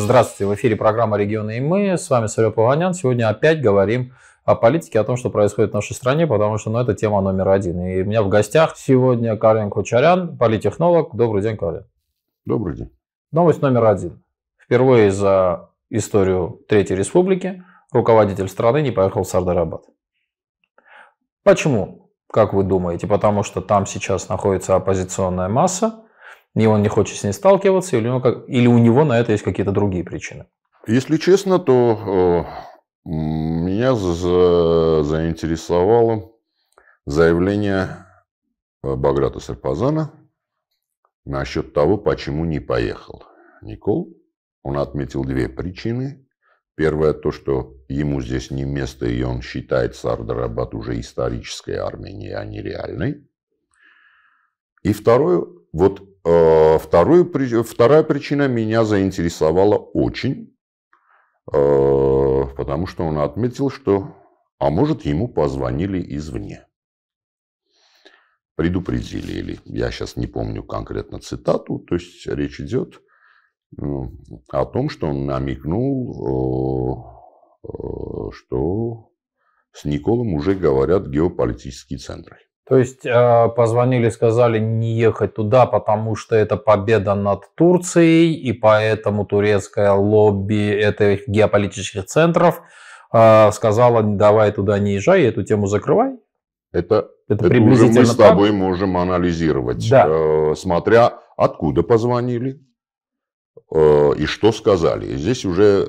Здравствуйте, в эфире программа «Регионы и мы». С вами Савел Паванян. Сегодня опять говорим о политике, о том, что происходит в нашей стране, потому что ну, это тема номер один. И у меня в гостях сегодня Карен Кучарян, политтехнолог. Добрый день, Карен. Добрый день. Новость номер один. Впервые за историю Третьей Республики руководитель страны не поехал в Сардарабад. Почему? Как вы думаете? Потому что там сейчас находится оппозиционная масса, и он не хочет с ней сталкиваться, или у него, как... или у него на это есть какие-то другие причины? Если честно, то э, меня за... заинтересовало заявление э, Баграта Сарпазана насчет того, почему не поехал Никол. Он отметил две причины. Первое то, что ему здесь не место, и он считает Сардарабад уже исторической Арменией, а не реальной. И второе, вот Э, Вторую, вторая причина меня заинтересовала очень, э, потому что он отметил, что, а может, ему позвонили извне. Предупредили или, я сейчас не помню конкретно цитату, то есть речь идет ну, о том, что он намекнул, э, что с Николом уже говорят геополитические центры. То есть э, позвонили, сказали не ехать туда, потому что это победа над Турцией, и поэтому турецкое лобби этих геополитических центров э, сказала, давай туда не езжай, эту тему закрывай. Это, это, это приблизительно уже мы с тобой так. можем анализировать, да. Э, смотря откуда позвонили и что сказали. Здесь уже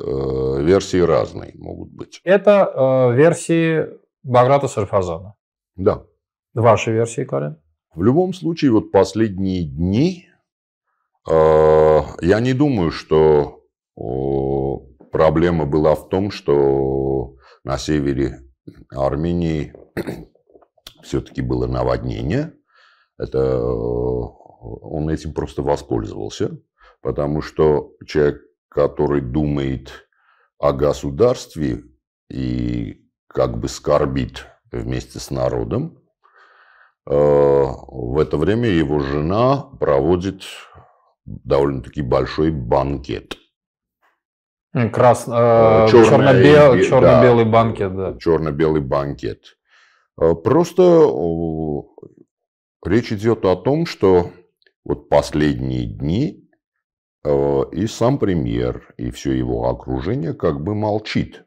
версии разные могут быть. Это версии Баграта Сарфазана. Да. Ваши версии, Карен? В любом случае, вот последние дни э, я не думаю, что э, проблема была в том, что на севере Армении все-таки было наводнение. Это э, он этим просто воспользовался, потому что человек, который думает о государстве и как бы скорбит вместе с народом, Э, в это время его жена проводит довольно-таки большой банкет. Крас... Э, э, черно-белый черно да, банкет, да. Черно-белый банкет. Просто речь идет о том, что вот последние дни и сам премьер, и все его окружение как бы молчит.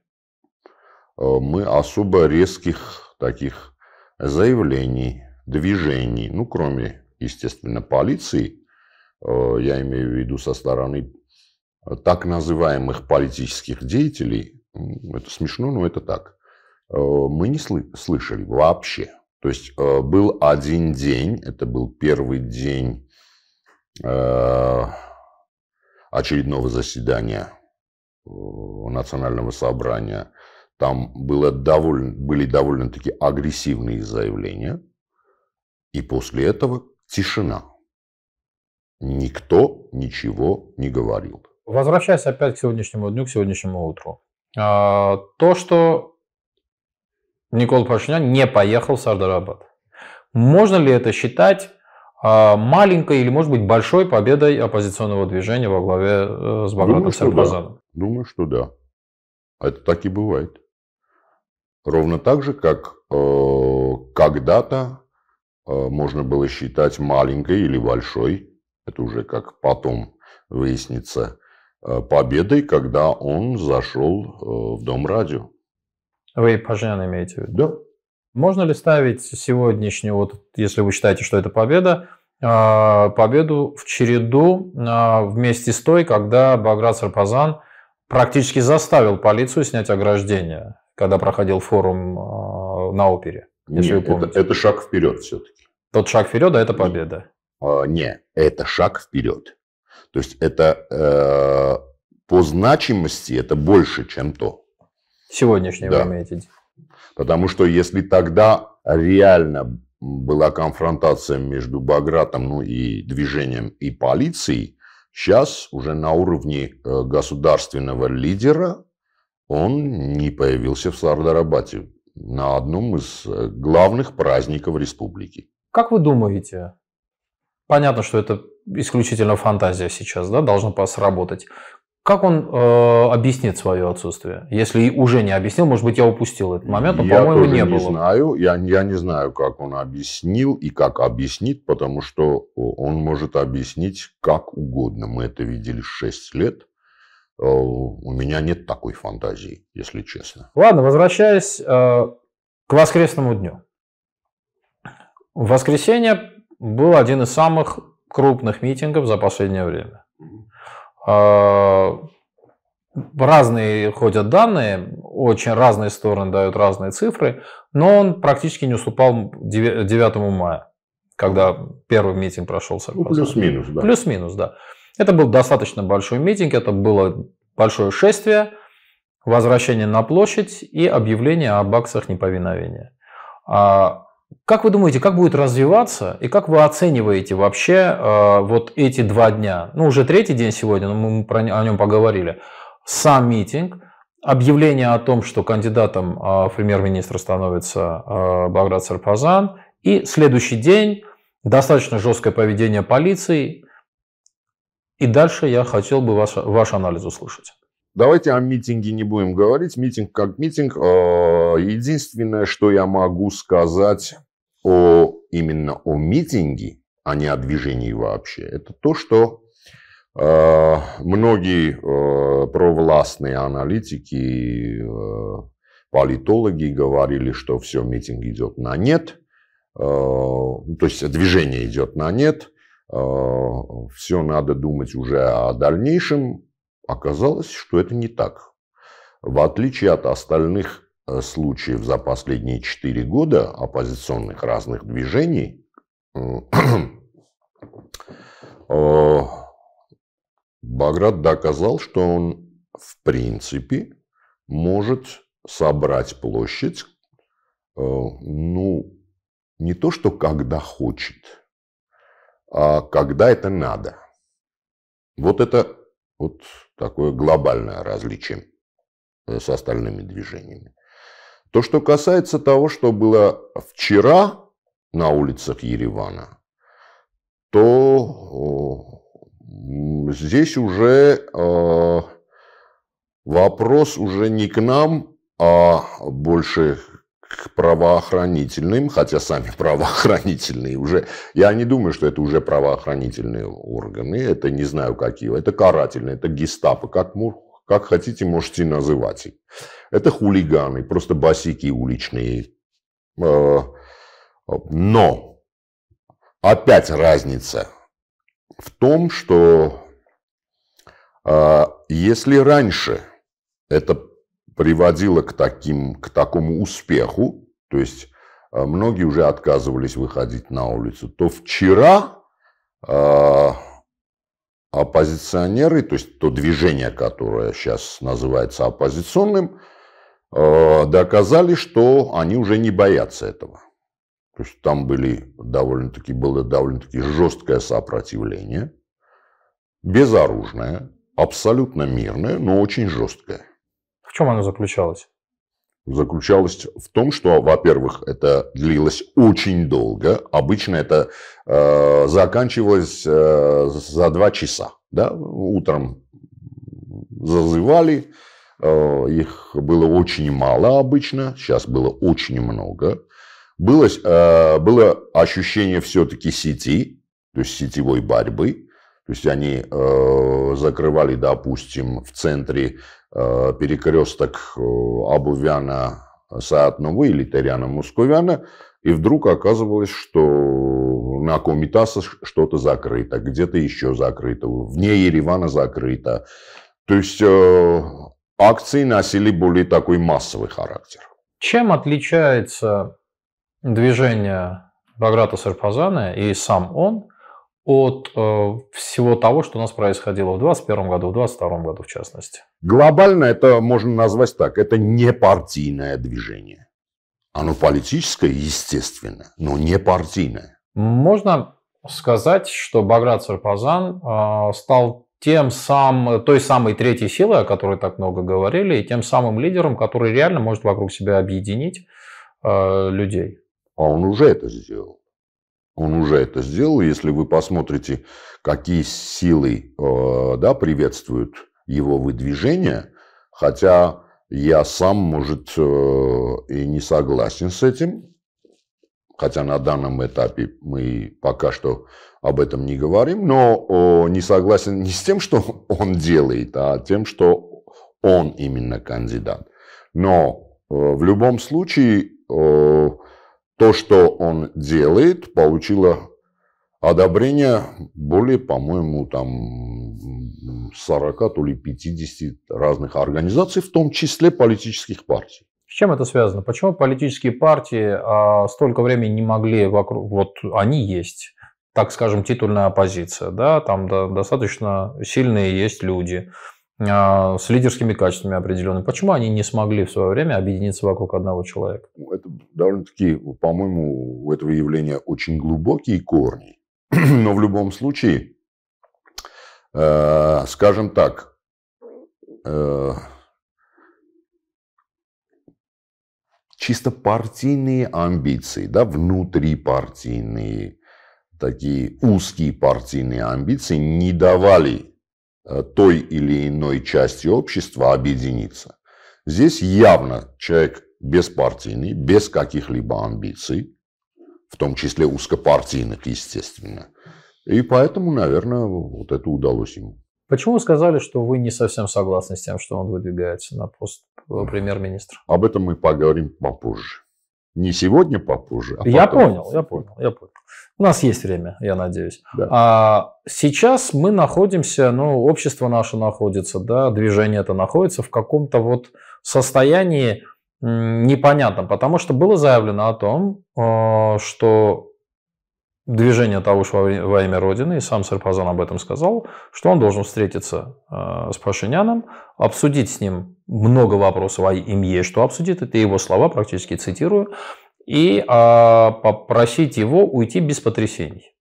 Мы особо резких таких заявлений движений, ну, кроме, естественно, полиции, э, я имею в виду со стороны э, так называемых политических деятелей, это смешно, но это так, э, мы не слышали вообще. То есть был один день, это был первый день очередного заседания национального собрания. Там было довольно, были довольно-таки агрессивные заявления – и после этого тишина. Никто ничего не говорил. Возвращаясь опять к сегодняшнему дню, к сегодняшнему утру. А, то, что Никол Пашинян не поехал в Сардарабад. Можно ли это считать а, маленькой или, может быть, большой победой оппозиционного движения во главе э, с Багратом Думаю, Сарбазаном? Да. Думаю, что да. Это так и бывает. Ровно так же, как э, когда-то Э, можно было считать маленькой или большой, это уже как потом выяснится, э, победой, когда он зашел э, в Дом радио. Вы Пожнян имеете в виду? Да. Можно ли ставить сегодняшнюю, вот, если вы считаете, что это победа, победу в череду вместе с той, когда Баграт Сарпазан практически заставил полицию снять ограждение, когда проходил форум на опере? Если Нет, это, это шаг вперед все-таки. Тот шаг вперед, да, это победа. А, не, это шаг вперед. То есть это э, по значимости это больше, чем то. Сегодняшнее да. вы имеете. Потому что если тогда реально была конфронтация между Багратом ну, и движением и полицией, сейчас уже на уровне э, государственного лидера он не появился в Сардарабате на одном из э, главных праздников республики. Как вы думаете, понятно, что это исключительно фантазия сейчас, да, должна сработать. Как он э, объяснит свое отсутствие? Если уже не объяснил, может быть, я упустил этот момент, но, по-моему, не, не было. знаю, я, я не знаю, как он объяснил и как объяснит, потому что э, он может объяснить как угодно. Мы это видели 6 лет. Э, у меня нет такой фантазии, если честно. Ладно, возвращаясь э, к воскресному дню. В воскресенье был один из самых крупных митингов за последнее время. Э, разные ходят данные, очень разные стороны дают разные цифры, но он практически не уступал 9 мая, когда первый митинг прошел. Ну, плюс-минус, да. Плюс-минус, да. Это был достаточно большой митинг, это было большое шествие, возвращение на площадь и объявление об акциях неповиновения. А как вы думаете, как будет развиваться и как вы оцениваете вообще э, вот эти два дня? Ну, уже третий день сегодня, но мы про, о нем поговорили. Сам митинг, объявление о том, что кандидатом э, премьер-министра становится э, Баграт Сарпазан, и следующий день достаточно жесткое поведение полиции и дальше я хотел бы ваш, ваш анализ услышать. Давайте о митинге не будем говорить. Митинг как митинг. Э, единственное, что я могу сказать о, именно о митинге, а не о движении вообще, это то, что э, многие э, провластные аналитики, политологи говорили, что все, митинг идет на нет, то есть движение идет на нет, Э, все надо думать уже о дальнейшем, оказалось, что это не так. В отличие от остальных э, случаев за последние 4 года оппозиционных разных движений, э, Баграт доказал, что он в принципе может собрать площадь, ну, не то, что когда хочет – а когда это надо. Вот это вот такое глобальное различие э, с остальными движениями. То, что касается того, что было вчера на улицах Еревана, то э, здесь уже э, вопрос уже не к нам, а больше к правоохранительным, хотя сами правоохранительные уже, я не думаю, что это уже правоохранительные органы, это не знаю какие, это карательные, это гестапо, как, как хотите, можете называть их. Это хулиганы, просто басики уличные. Э, но опять разница в том, что э, если раньше это приводило к, таким, к такому успеху, то есть э, многие уже отказывались выходить на улицу, то вчера э, оппозиционеры, то есть то движение, которое сейчас называется оппозиционным, э, доказали, что они уже не боятся этого. То есть там были довольно-таки, было довольно-таки жесткое сопротивление, безоружное, абсолютно мирное, но очень жесткое. В чем оно заключалось? Заключалось в том, что, во-первых, это длилось очень долго. Обычно это э, заканчивалось э, за два часа. Да? Утром зазывали, э, их было очень мало обычно, сейчас было очень много. Было, э, было ощущение все-таки сети, то есть сетевой борьбы. То есть они э, закрывали, допустим, в центре Э, перекресток э, Абувяна, Саатнова или Литаряна Мусковяна, и вдруг оказывалось, что на Комитаса что-то закрыто, где-то еще закрыто, вне Еревана закрыто. То есть э, акции носили более такой массовый характер. Чем отличается движение Баграта Сарпазана и сам он от э, всего того, что у нас происходило в 2021 году, в 2022 году в частности. Глобально это можно назвать так, это не партийное движение. Оно политическое, естественно, но не партийное. Можно сказать, что Баграт Сарпазан э, стал тем сам, той самой третьей силой, о которой так много говорили, и тем самым лидером, который реально может вокруг себя объединить э, людей. А он уже это сделал. Он уже это сделал. Если вы посмотрите, какие силы э, да, приветствуют его выдвижение, хотя я сам, может, э, и не согласен с этим, хотя на данном этапе мы пока что об этом не говорим, но не согласен не с тем, что он делает, а тем, что он именно кандидат. Но э, в любом случае то, что он делает, получило одобрение более, по-моему, там 40, то ли 50 разных организаций, в том числе политических партий. С чем это связано? Почему политические партии а, столько времени не могли вокруг... Вот они есть, так скажем, титульная оппозиция, да, там да, достаточно сильные есть люди, а, с лидерскими качествами определенными. Почему они не смогли в свое время объединиться вокруг одного человека? Ну, это довольно-таки, по-моему, у этого явления очень глубокие корни. Но в любом случае, э, скажем так, э, чисто партийные амбиции, да, внутрипартийные, такие узкие партийные амбиции не давали Э, той или иной части общества объединиться. Здесь явно человек беспартийный, без каких-либо амбиций, в том числе узкопартийных, естественно. И поэтому, наверное, вот это удалось ему. Почему вы сказали, что вы не совсем согласны с тем, что он выдвигается на пост э, премьер-министра? Об этом мы поговорим попозже. Не сегодня, попозже. А я понял, я понял, я понял. У нас есть время, я надеюсь. Да. А сейчас мы находимся, ну, общество наше находится, да, движение это находится в каком-то вот состоянии непонятном, потому что было заявлено о том, э, что движение Тауш во имя Родины, и сам Сарпазан об этом сказал, что он должен встретиться э, с Пашиняном, обсудить с ним много вопросов о имье, что обсудит, это его слова, практически цитирую, и а, попросить его уйти без потрясений.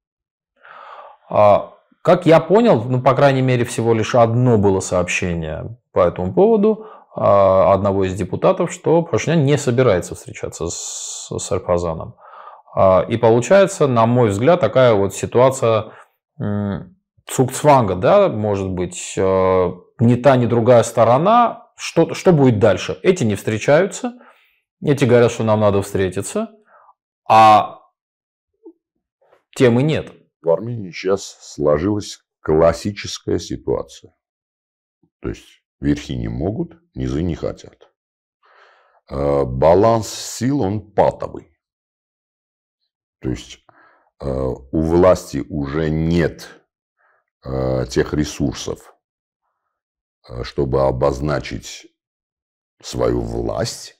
А, как я понял, ну, по крайней мере, всего лишь одно было сообщение по этому поводу а, одного из депутатов, что Пашинян не собирается встречаться с Сарпазаном. А, и получается, на мой взгляд, такая вот ситуация цукцванга, да, может быть, э, ни та, ни другая сторона, что, что будет дальше? Эти не встречаются, эти говорят, что нам надо встретиться, а темы нет. В Армении сейчас сложилась классическая ситуация. То есть верхи не могут, низы не хотят. Э, баланс сил, он патовый. То есть э, у власти уже нет э, тех ресурсов, э, чтобы обозначить свою власть.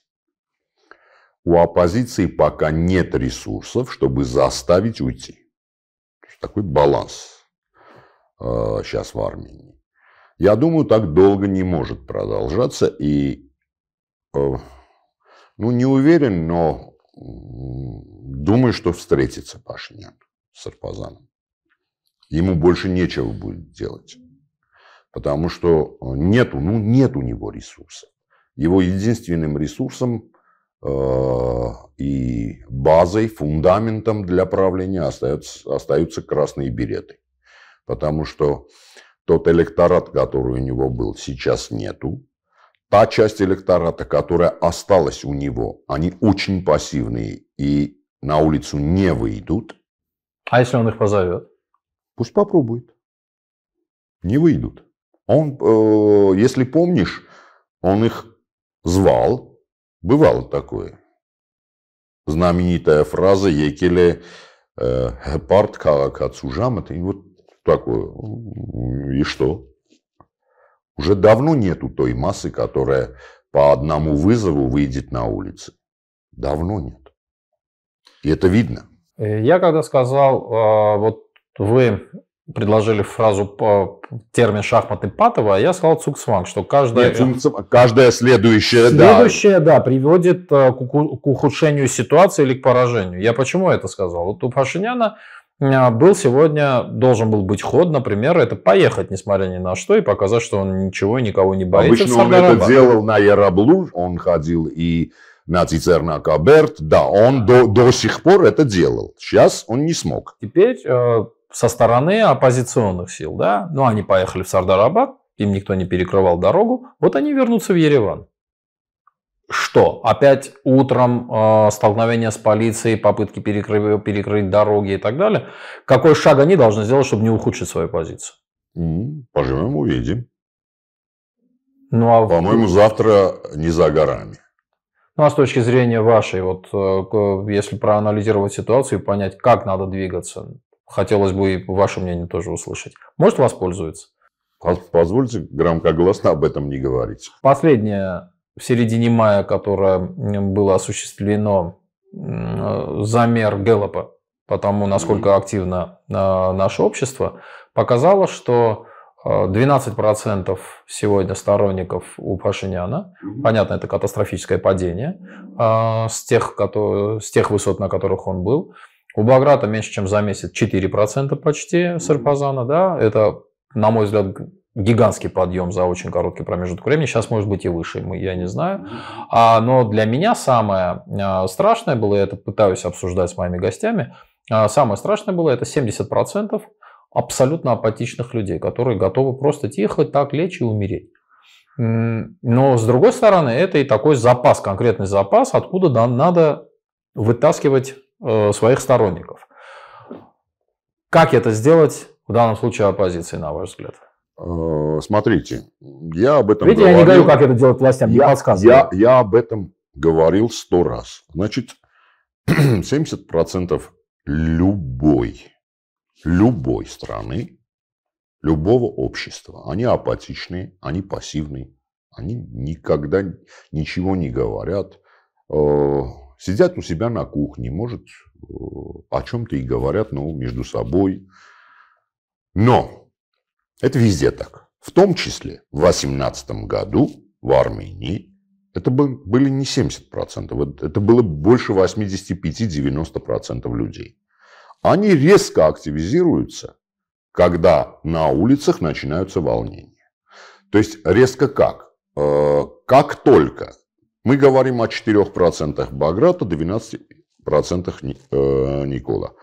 У оппозиции пока нет ресурсов, чтобы заставить уйти. Такой баланс сейчас в Армении. Я думаю, так долго не может продолжаться. И, ну, не уверен, но думаю, что встретится Пашинян с Арпазаном. Ему больше нечего будет делать. Потому что э, нету, ну нет у него ресурсов. Его единственным ресурсом э, и базой, фундаментом для правления остаются, остаются красные береты. Потому что тот электорат, который у него был, сейчас нету та часть электората, которая осталась у него, они очень пассивные и на улицу не выйдут. А если он их позовет? Пусть попробует. Не выйдут. Он, э, если помнишь, он их звал. Бывало такое. Знаменитая фраза Екеля э, «Парт кацужам» – это вот такое. И что? Уже давно нету той массы, которая по одному вызову выйдет на улицы. Давно нет. И это видно. Э, я когда сказал, э, вот вы предложили фразу термин шахматы Патова, а я сказал цуксванг, что каждая... Нет, цукцванг, каждая следующая, следующая, да. да, приводит э, к ухудшению ситуации или к поражению. Я почему это сказал? Вот у Пашиняна а, был сегодня, должен был быть ход, например, это поехать, несмотря ни на что, и показать, что он ничего и никого не боится. Обычно он это делал на Яраблу, он ходил и на Цицерна Каберт, да, он до, до сих пор это делал. Сейчас он не смог. Теперь э, со стороны оппозиционных сил, да, ну они поехали в Сардарабад, им никто не перекрывал дорогу, вот они вернутся в Ереван что? Опять утром э, столкновение с полицией, попытки перекры... перекрыть дороги и так далее. Какой шаг они должны сделать, чтобы не ухудшить свою позицию? Mm, поживем, увидим. Ну, а... По-моему, завтра не за горами. Ну а с точки зрения вашей, вот э, если проанализировать ситуацию и понять, как надо двигаться, хотелось бы и ваше мнение тоже услышать. Может, воспользуется? Позвольте громко гласно об этом не говорить. Последнее в середине мая, которое было осуществлено э, замер Гэллопа по тому, насколько активно э, наше общество, показало, что 12% э, сегодня сторонников у Пашиняна. Понятно, это катастрофическое падение а, с тех, с тех высот, на которых он был. У Баграта меньше, чем за месяц 4% почти Сарпазана. Да? Это, на мой взгляд, гигантский подъем за очень короткий промежуток времени. Сейчас, может быть, и выше, я не знаю. А, но для меня самое а, страшное было, я это пытаюсь обсуждать с моими гостями, а, самое страшное было это 70% абсолютно апатичных людей, которые готовы просто тихо так лечь и умереть. Но, с другой стороны, это и такой запас, конкретный запас, откуда надо вытаскивать э, своих сторонников. Как это сделать в данном случае оппозиции, на ваш взгляд? Э, смотрите, я об этом Видите, говорил. я не говорю, как это делать властям, я, не подсказываю. Я, я об этом говорил сто раз. Значит, 70% любой, любой страны, любого общества, они апатичные, они пассивные, они никогда ничего не говорят, э, сидят у себя на кухне, может, э, о чем-то и говорят, но ну, между собой. Но это везде так. В том числе в 2018 году в Армении это были не 70%, это было больше 85-90% людей. Они резко активизируются, когда на улицах начинаются волнения. То есть резко как? Э, как только мы говорим о 4% Баграта, 12% э, Никола.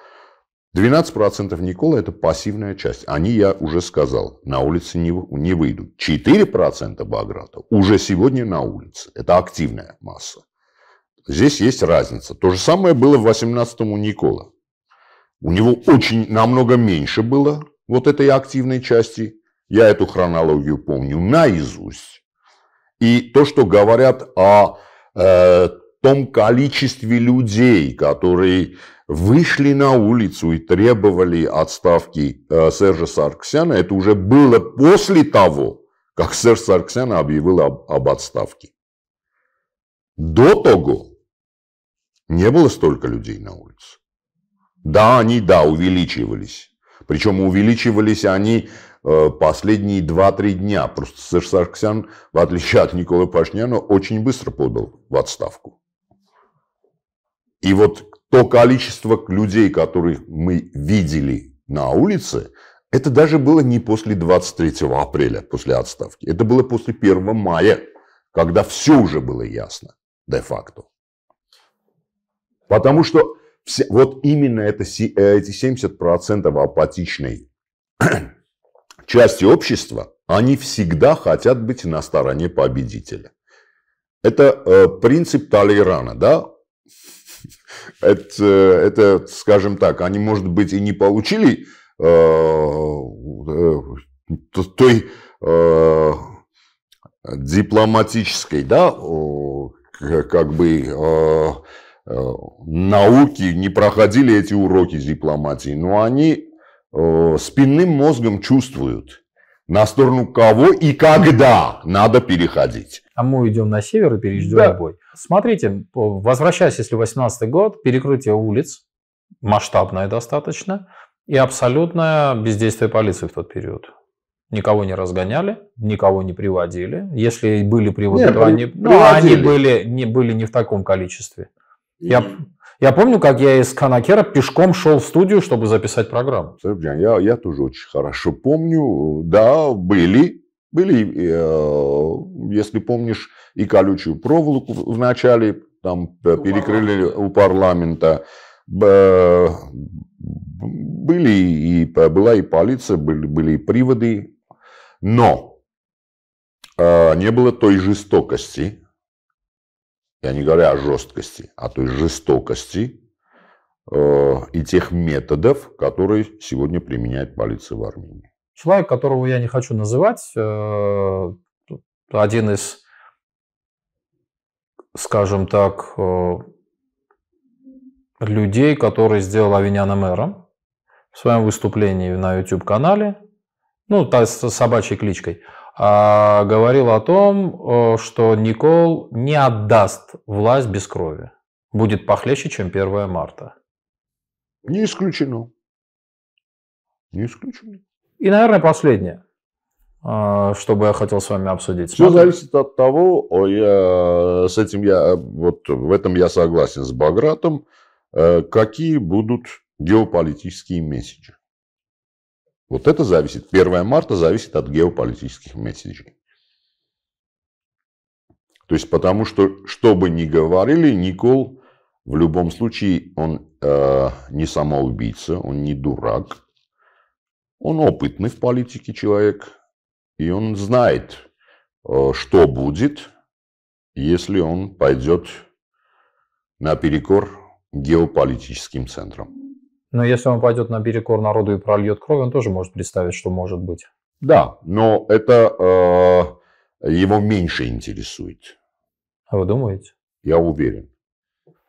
12% Никола – это пассивная часть. Они, я уже сказал, на улице не, не выйдут. 4% Баграта уже сегодня на улице. Это активная масса. Здесь есть разница. То же самое было в 18-м у Никола. У него очень намного меньше было вот этой активной части. Я эту хронологию помню наизусть. И то, что говорят о э, том количестве людей, которые вышли на улицу и требовали отставки э, Сержа Сарксяна. Это уже было после того, как Серж Сарксян объявил об, об отставке. До того не было столько людей на улице. Да, они, да, увеличивались. Причем увеличивались они э, последние 2-3 дня. Просто Серж Сарксян, в отличие от Николая Пашняна, очень быстро подал в отставку. И вот то количество людей, которых мы видели на улице, это даже было не после 23 апреля, после отставки. Это было после 1 мая, когда все уже было ясно, де-факто. Потому что все, вот именно это, э, эти 70% апатичной части общества, они всегда хотят быть на стороне победителя. Это э, принцип Талейрана, да? это, э, это, скажем так, они, может быть, и не получили э, э, той дипломатической, да, как бы науки не проходили эти уроки дипломатии, но они спинным мозгом чувствуют, на сторону кого и когда надо переходить а мы уйдем на север и переждем да. бой. Смотрите, возвращаясь, если 18 год, перекрытие улиц, масштабное достаточно, и абсолютное бездействие полиции в тот период. Никого не разгоняли, никого не приводили. Если были приводы, Нет, то они, ну, они были, не, были не в таком количестве. Я, я помню, как я из Канакера пешком шел в студию, чтобы записать программу. Я, я тоже очень хорошо помню. Да, были были, э, если помнишь, и колючую проволоку вначале там э, перекрыли у парламента. Были и, была и полиция, были, были и приводы. Но э, не было той жестокости, я не говорю о жесткости, а той жестокости и тех методов, которые сегодня применяет полиция в Армении. Человек, которого я не хочу называть, э, один из, скажем так, э, людей, который сделал Авиняна мэром в своем выступлении на YouTube-канале, ну, с собачьей кличкой, а, говорил о том, э, что Никол не отдаст власть без крови. Будет похлеще, чем 1 марта. Не исключено. Не исключено. И, наверное, последнее, а, что бы я хотел с вами обсудить. Все Смотри. зависит от того, о, я, с этим я, вот в этом я согласен с Багратом, э, какие будут геополитические месседжи. Вот это зависит. 1 марта зависит от геополитических месседжей. То есть потому что, что бы ни говорили, Никол в любом случае он э, не самоубийца, он не дурак. Он опытный в политике человек, и он знает, э, что будет, если он пойдет наперекор геополитическим центрам. Но если он пойдет на перекор народу и прольет кровь, он тоже может представить, что может быть. Да, но это э, его меньше интересует. А вы думаете? Я уверен.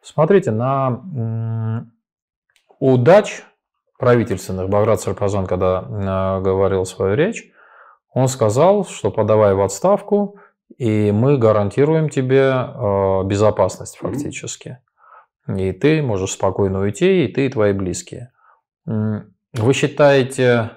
Смотрите, на у правительственных, Баграт Сарпазан, когда э, говорил свою речь, он сказал, что подавай в отставку, и мы гарантируем тебе э, безопасность фактически. И ты можешь спокойно уйти, и ты, и твои близкие. Вы считаете,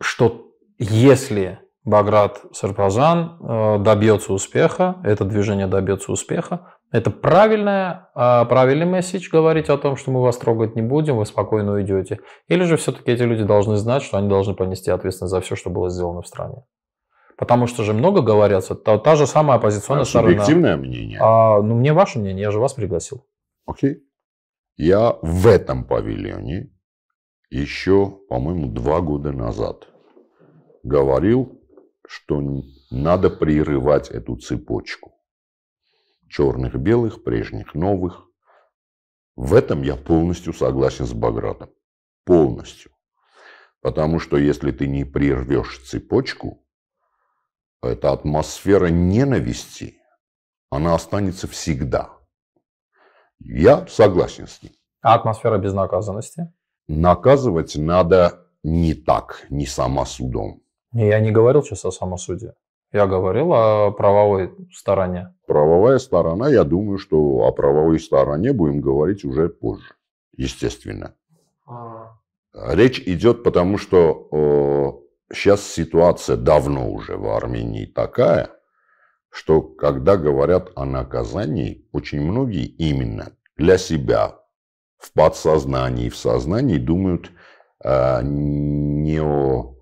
что если Баграт Сарпазан э, добьется успеха, это движение добьется успеха, это правильная, правильный месседж говорить о том, что мы вас трогать не будем, вы спокойно уйдете. Или же все-таки эти люди должны знать, что они должны понести ответственность за все, что было сделано в стране. Потому что же много говорят, та, та же самая оппозиционная а сторона. Субъективное мнение. А, ну, мне ваше мнение, я же вас пригласил. Окей. Okay. Я в этом павильоне еще, по-моему, два года назад говорил, что надо прерывать эту цепочку черных, белых, прежних, новых. В этом я полностью согласен с Багратом. Полностью. Потому что если ты не прервешь цепочку, эта атмосфера ненависти, она останется всегда. Я согласен с ним. А атмосфера безнаказанности? Наказывать надо не так, не самосудом. Я не говорил сейчас о самосуде. Я говорил о правовой стороне. Правовая сторона, я думаю, что о правовой стороне будем говорить уже позже, естественно. А. Речь идет, потому что э, сейчас ситуация давно уже в Армении такая, что когда говорят о наказании, очень многие именно для себя в подсознании, в сознании думают э, не о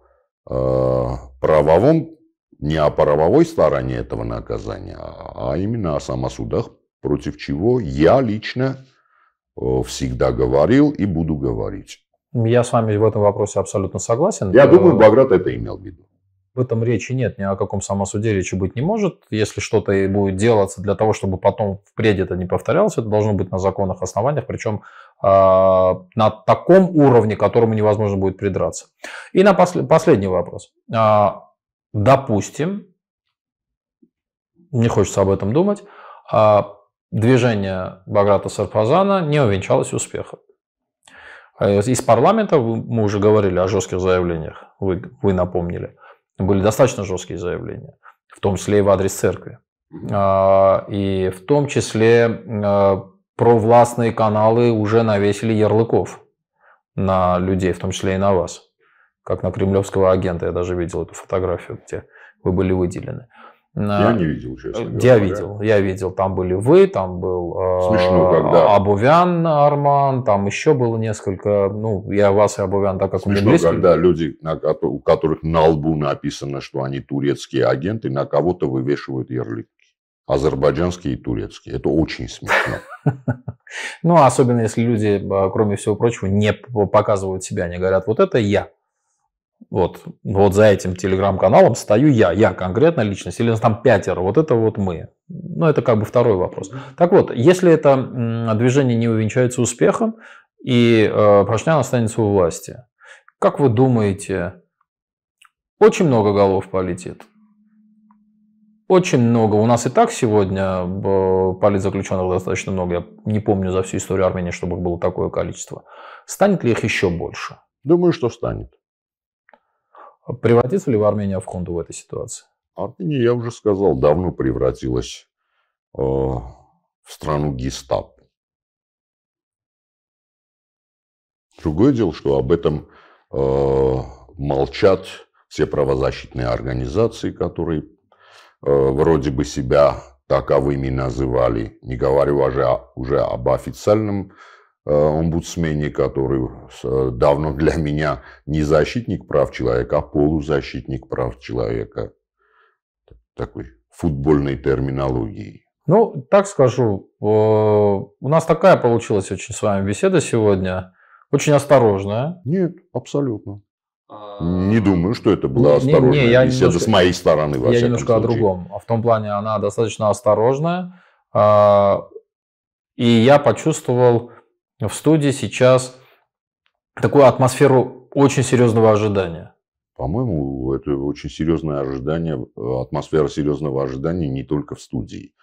э, правовом не о правовой стороне этого наказания, а, а именно о самосудах, против чего я лично э, всегда говорил и буду говорить. Я с вами в этом вопросе абсолютно согласен. Я э, думаю, Баграт это имел в виду. В этом речи нет, ни о каком самосуде речи быть не может. Если что-то и будет делаться для того, чтобы потом впредь это не повторялось, это должно быть на законных основаниях, причем э, на таком уровне, к которому невозможно будет придраться. И на посл- последний вопрос. А, допустим, не хочется об этом думать, а движение Баграта Сарпазана не увенчалось успехом. А из парламента, мы уже говорили о жестких заявлениях, вы, вы напомнили, были достаточно жесткие заявления, в том числе и в адрес церкви. А, и в том числе провластные каналы уже навесили ярлыков на людей, в том числе и на вас как на кремлевского агента. Я даже видел эту фотографию, где вы были выделены. На... Я не видел, честно э, говоря. Я видел, я видел. Там были вы, там был э, Смешно, когда... Абувян Арман, там еще было несколько, ну, я вас и Абувян, так как Смешно, мне близкий. когда люди, у которых на лбу написано, что они турецкие агенты, на кого-то вывешивают ярлыки. Азербайджанские и турецкие. Это очень смешно. Ну, особенно если люди, а, кроме всего прочего, не показывают себя. не говорят, вот это я. Вот, вот за этим телеграм-каналом стою я, я конкретно личность, или там пятеро, вот это вот мы. Но ну, это как бы второй вопрос. Так вот, если это движение не увенчается успехом, и э, Пашнян останется у власти, как вы думаете, очень много голов полетит? Очень много. У нас и так сегодня э, политзаключенных достаточно много. Я не помню за всю историю Армении, чтобы их было такое количество. Станет ли их еще больше? Думаю, что станет. Превратится ли в Армения в хунту в этой ситуации? Армения, я уже сказал, давно превратилась э, в страну гестап. Другое дело, что об этом э, молчат все правозащитные организации, которые э, вроде бы себя таковыми называли. Не говорю уже, уже об официальном Э, омбудсмене, который э, давно для меня не защитник прав человека, а полузащитник прав человека. Такой футбольной терминологией. Ну, так скажу, э, у нас такая получилась очень с вами беседа сегодня, очень осторожная. Нет, абсолютно. А, не думаю, что это была осторожная не, не, я беседа немножко, с моей стороны, во Я немножко случае. о другом. а В том плане она достаточно осторожная. А, и я почувствовал в студии сейчас такую атмосферу очень серьезного ожидания. По-моему, это очень серьезное ожидание, э, атмосфера серьезного ожидания не только в студии.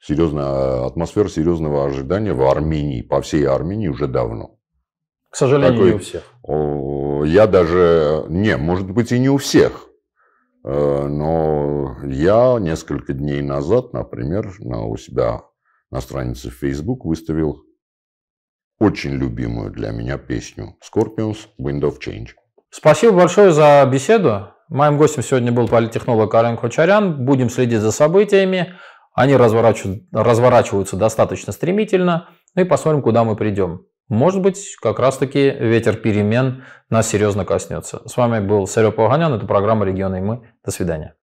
Серьезная э, атмосфера серьезного ожидания в Армении, по всей Армении уже давно. К сожалению, Такой, не у всех. О, я даже... Не, может быть, и не у всех. Э, но я несколько дней назад, например, у себя на странице в Facebook выставил очень любимую для меня песню Scorpions Wind of Change. Спасибо большое за беседу. Моим гостем сегодня был политехнолог Арен Кочарян. Будем следить за событиями. Они разворачиваются, разворачиваются достаточно стремительно. Ну и посмотрим, куда мы придем. Может быть, как раз-таки ветер перемен нас серьезно коснется. С вами был Серег Павганян. Это программа «Регионы и мы». До свидания.